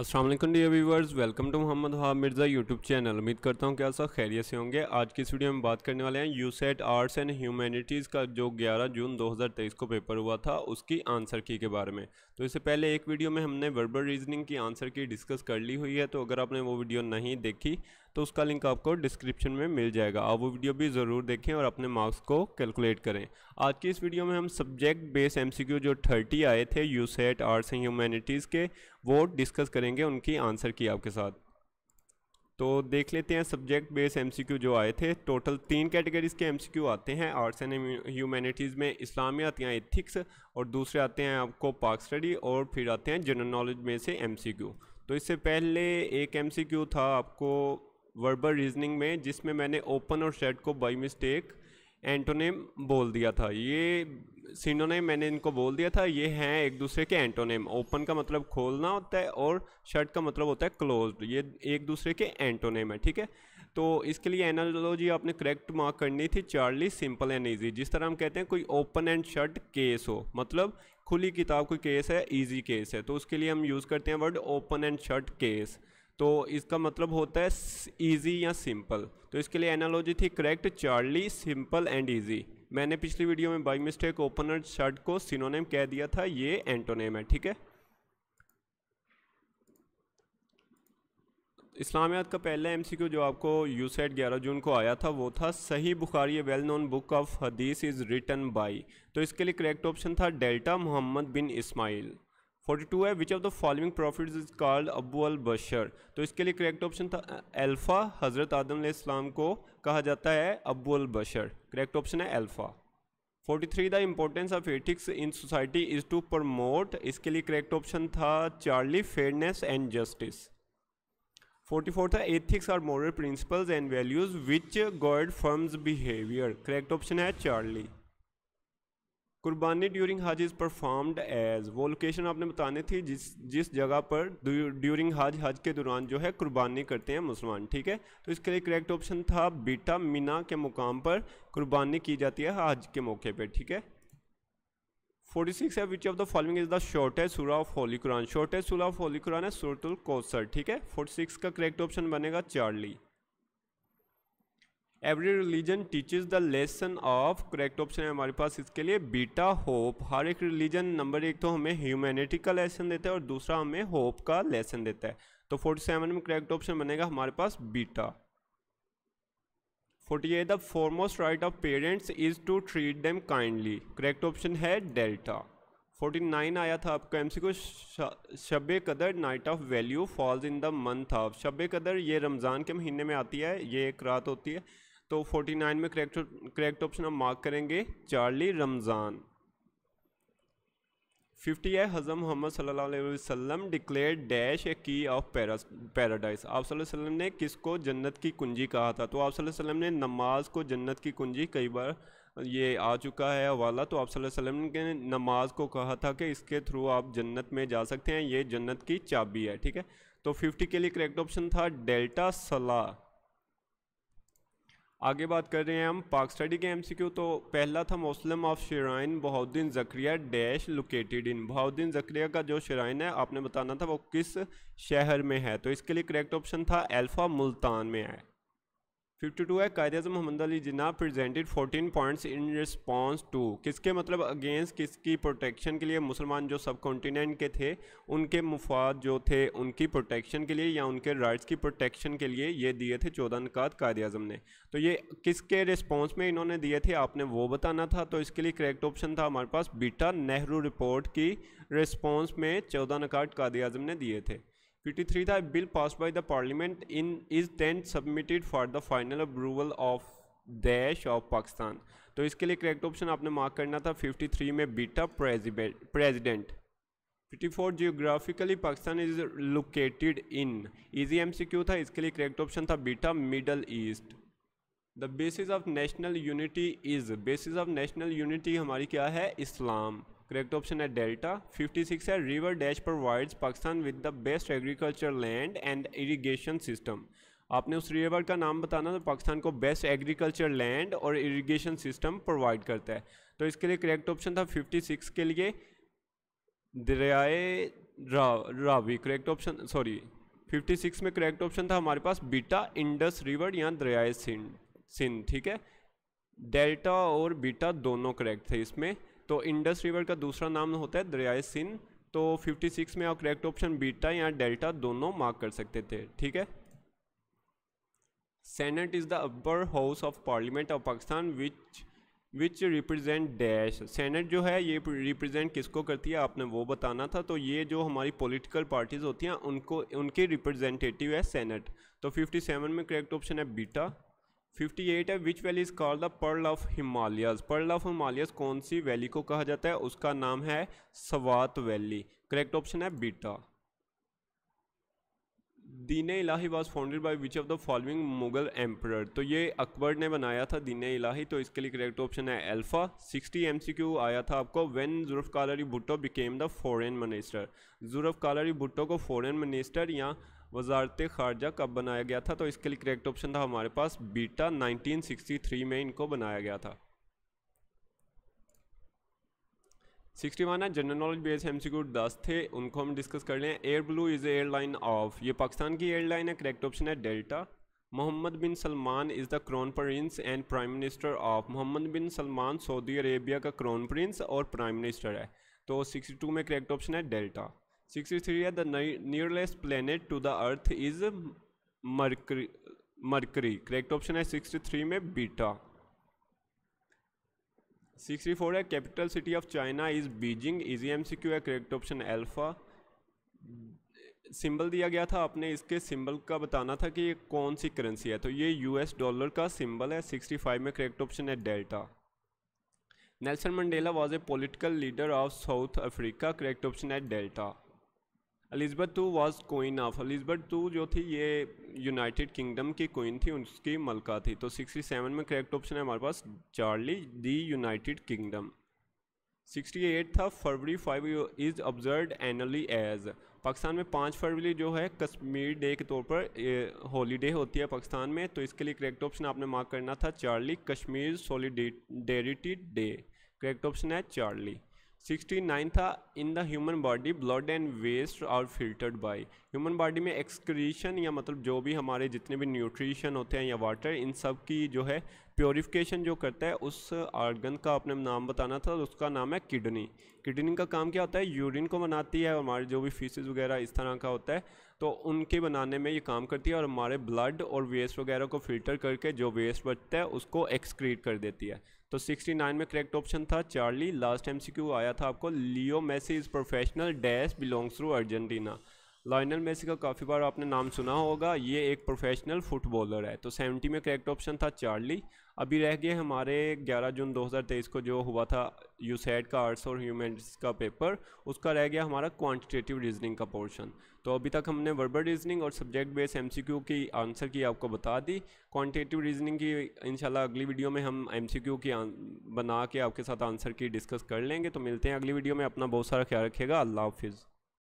Aslam dear viewers welcome to Mohammad हा Mirza YouTube channel उम्मीद करता हूँ कि आप सब खैरियत से होंगे आज की इस वीडियो में बात करने वाले हैं यूसेट आर्ट्स एंड ह्यूमैनिटीज़ का जो 11 जून 2023 को पेपर हुआ था उसकी आंसर की के बारे में तो इससे पहले एक वीडियो में हमने वर्बल रीजनिंग की आंसर की डिस्कस कर ली हुई है तो अगर आपने वो वीडियो नहीं देखी तो उसका लिंक आपको डिस्क्रिप्शन में मिल जाएगा आप वो वीडियो भी ज़रूर देखें और अपने मार्क्स को कैलकुलेट करें आज की इस वीडियो में हम सब्जेक्ट बेस एम जो थर्टी आए थे यूसेट आर्ट्स एंड ह्यूमैनिटीज़ के वो डिस्कस करेंगे उनकी आंसर की आपके साथ तो देख लेते हैं सब्जेक्ट बेस एमसीक्यू जो आए थे टोटल तीन कैटेगरीज़ के एमसीक्यू आते हैं आर्ट्स एंड ह्यूमैनिटीज़ में इस्लामियात या इथिक्स और दूसरे आते हैं आपको पार्क स्टडी और फिर आते हैं जनरल नॉलेज में से एमसीक्यू तो इससे पहले एक एमसीक्यू था आपको वर्बल रीजनिंग में जिसमें मैंने ओपन और शेड को बाई मिस्टेक एंटोनेम बोल दिया था ये सिनोनेम मैंने इनको बोल दिया था ये हैं एक दूसरे के एंटोनेम ओपन का मतलब खोलना होता है और शर्ट का मतलब होता है क्लोज्ड ये एक दूसरे के एंटोनेम है ठीक है तो इसके लिए एनालॉजी आपने करेक्ट मार्क करनी थी चार्ली सिंपल एंड ईजी जिस तरह हम कहते हैं कोई ओपन एंड शर्ट केस हो मतलब खुली किताब कोई केस है ईजी केस है तो उसके लिए हम यूज़ करते हैं word open and shut case तो इसका मतलब होता है ईजी या सिंपल तो इसके लिए एनालॉजी थी करेक्ट चार्ली सिंपल एंड ईजी मैंने पिछली वीडियो में बाई मिस्टेक ओपनर शर्ट को सिनोनेम कह दिया था ये एंटोनेम है ठीक है इस्लामियात का पहला एमसीक्यू जो आपको यूसेट 11 जून को आया था वो था Sahih Bukhari well known book of Hadith is written by तो इसके लिए करेक्ट ऑप्शन था delta Muhammad bin Ismail forty two है which of the following prophet is called Abu al Bashar तो इसके लिए करेक्ट ऑप्शन था अल्फ़ा हज़रत आदम इस्लाम को कहा जाता है Abu al Bashar correct option है alpha forty three the importance of ethics in society is to promote इसके लिए करेक्ट ऑप्शन था Charlie fairness and justice forty four था ethics are moral principles and values which god firms behaviour correct option है Charlie Qurbani during Hajj is performed as वो location आपने बताने थी जिस जिस जगह पर ड्यूरिंग हज हज के दौरान जो है कुर्बानी करते हैं मुसलमान ठीक है तो इसके लिए करेक्ट ऑप्शन था बीटा मीना के मुकाम पर कुर्बानी की जाती है हज के मौके पर ठीक है 46 है which of the following is the shortest surah of holy Quran shortest surah of holy Quran है सूरतुल कोसर ठीक है 46 का करेक्ट ऑप्शन बनेगा Charlie every religion teaches the lesson of correct option है हमारे पास इसके लिए बीटा होप हर एक रिलीजन नंबर एक तो हमें ह्यूमैनिटी का लेसन देता है और दूसरा हमें होप का लेसन देता है तो फोर्टी सेवन में करेक्ट ऑप्शन बनेगा हमारे पास beta forty eight the foremost right of parents is to treat them kindly correct option है डेल्टा 49 आया था आपका एम सी को Shab Qadr night of value falls in the month of Shab Qadr ये रमज़ान के महीने में आती है ये एक रात होती है तो 49 में करेक्ट करेक्ट ऑप्शन हम मार्क करेंगे चार्ली रमज़ान 50 है हजम मोहम्मद सल्लल्लाहु अलैहि वसल्लम डिक्लेयर डैश ए की ऑफ पैराडाइज आप वसल्लम ने किसको जन्नत की कुंजी कहा था तो आप वसल्लम ने नमाज को जन्नत की कुंजी कई बार ये आ चुका है हवाला तो आप वसल्लम ने नमाज को कहा था कि इसके थ्रू आप जन्नत में जा सकते हैं ये जन्नत की चाबी है ठीक है तो 50 के लिए करेक्ट ऑप्शन था डेल्टा सलाह आगे बात कर रहे हैं हम पाक स्टडी के एमसीक्यू तो पहला था Muslim of shrine Bahauddin Zakariya dash located in Bahauddin Zakariya का जो शराइन है आपने बताना था वो किस शहर में है तो इसके लिए करेक्ट ऑप्शन था अल्फ़ा मुल्तान में है फिफ्टी टू है Quaid Mohammad Ali Jinnah presented fourteen points in response to किसके मतलब अगेंस्ट किसकी प्रोटेक्शन के लिए मुसलमान जो सब कॉन्टीनेंट के थे उनके मुफाद जो थे उनकी प्रोटेक्शन के लिए या उनके राइट्स की प्रोटेक्शन के लिए ये दिए थे चौदह नकात कायद अजम ने तो ये किसके रिस्पॉन्स में इन्होंने दिए थे आपने वो बताना था तो इसके लिए करेक्ट ऑप्शन था हमारे पास बीटा नेहरू रिपोर्ट की रिस्पॉन्स में चौदह नकात कायद अजम ने दिए थे फिफ्टी थ्री था bill pass by the parliament in is then submitted for the final approval of देश ऑफ पाकिस्तान तो इसके लिए करेक्ट ऑप्शन आपने मार्क करना था फिफ्टी थ्री में beta president fifty four geographically Pakistan is located in easy Q था इसके लिए करेक्ट ऑप्शन था beta Middle east the basis of national unity is basis of national unity हमारी क्या है इस्लाम करेक्ट ऑप्शन है डेल्टा 56 है river dash provides Pakistan with the best agriculture land and irrigation system आपने उस रिवर का नाम बताना तो पाकिस्तान को बेस्ट एग्रीकल्चर लैंड और इरिगेशन सिस्टम प्रोवाइड करता है तो इसके लिए करेक्ट ऑप्शन था 56 के लिए दरियाए रावी करेक्ट ऑप्शन सॉरी 56 में करेक्ट ऑप्शन था हमारे पास बीटा इंडस रिवर या दरियाए सिंध सिंध ठीक है डेल्टा और बीटा दोनों करेक्ट थे इसमें तो इंडस रिवर का दूसरा नाम होता है दरियाए सिंध तो 56 में आप करेक्ट ऑप्शन बीटा या डेल्टा दोनों मार्क कर सकते थे ठीक है senate is the upper house of parliament of Pakistan which which represent dash senate जो है ये रिप्रेजेंट किसको करती है आपने वो बताना था तो ये जो हमारी पॉलिटिकल पार्टीज़ होती हैं उनको उनके रिप्रेजेंटेटिव है सेनेट तो 57 में करेक्ट ऑप्शन है बीटा फिफ्टी एट है which valley is called the pearl of Himalayas pearl of Himalayas कौन सी वैली को कहा जाता है उसका नाम है सवात वैली करेक्ट ऑप्शन है beta Din Ilahi was founded by which of the following Mughal emperor तो ये अकबर ने बनाया था दीन इलाही तो इसके लिए करेक्ट ऑप्शन है एल्फा 60 एम सी क्यू आया था आपको when Zulfikar Ali Bhutto became the foreign minister Zulfikar Ali Bhutto को फॉरन मिनिस्टर या वजारत खारजा कब बनाया गया था तो इसके लिए करेक्ट ऑप्शन था हमारे पास बीटा 1963 में इनको बनाया गया था 61 वन है general knowledge base M C दस थे उनको हम डिस्कस कर लें Air Blue is airline of ये पाकिस्तान की एयरलाइन है करेक्ट ऑप्शन है delta Muhammad bin Salman is the crown prince and prime minister of Muhammad bin Salman Saudi Arabia का क्रोन प्रिंस और प्राइम मिनिस्टर है तो 62 में करेक्ट ऑप्शन है डेल्टा 63 है the nearest planet to the earth is Mercury Mercury correct option है 63 में beta 64 है capital city of China is Beijing easy MCQ है करेक्ट ऑप्शन अल्फा सिंबल दिया गया था आपने इसके सिंबल का बताना था कि ये कौन सी करेंसी है तो ये यूएस डॉलर का सिंबल है 65 में करेक्ट ऑप्शन है delta Nelson Mandela was a political leader of South Africa correct option है delta Elizabeth two was queen of Elizabeth two जो थी ये यूनाइटेड किंगडम की कोइन थी उसकी मलका थी तो 67 में करेक्ट ऑप्शन है हमारे पास चार्ली दी यूनाइटेड किंगडम 68 था फरवरी 5 is observed annually as Pakistan में 5 फरवरी जो है कश्मीर डे के तौर पर हॉलीडे होती है पाकिस्तान में तो इसके लिए करेक्ट ऑप्शन आपने मार्क करना था Charlie Kashmir solidarity day correct option है चार्ली 69 था in the human body blood and waste are filtered by human body में एक्सक्रीशन या मतलब जो भी हमारे जितने भी न्यूट्रिशन होते हैं या वाटर इन सब की जो है प्योरिफिकेशन जो करता है उस आर्गन का अपने नाम बताना था उसका नाम है किडनी किडनी का काम क्या होता है यूरिन को बनाती है और हमारे जो भी फीसिस वगैरह इस तरह का होता है तो उनके बनाने में ये काम करती है और हमारे ब्लड और वेस्ट वगैरह को फिल्टर करके जो वेस्ट बचता है उसको एक्सक्रीट कर देती है तो 69 में करेक्ट ऑप्शन था चार्ली लास्ट एमसीक्यू आया था आपको Leo Messi is professional dash belongs to Argentina Lionel Messi का काफ़ी बार आपने नाम सुना होगा ये एक प्रोफेशनल फुटबॉलर है तो सेवेंटी में करेक्ट ऑप्शन था चार्ली अभी रह गए हमारे 11 जून 2023 को जो हुआ था यूसैड का आर्ट्स और ह्यूमैनिटीज़ का पेपर उसका रह गया हमारा क्वांटिटेटिव रीजनिंग का पोर्शन तो अभी तक हमने वर्बल रीजनिंग और सब्जेक्ट बेस एमसीक्यू की आंसर की आपको बता दी क्वांटिटेटिव रीजनिंग की इंशाल्लाह अगली वीडियो में हम एम की बना के आपके साथ आंसर की डिस्कस कर लेंगे तो मिलते हैं अगली वीडियो में अपना बहुत सारा ख्याल रखेगा अल्लाह हाफिज़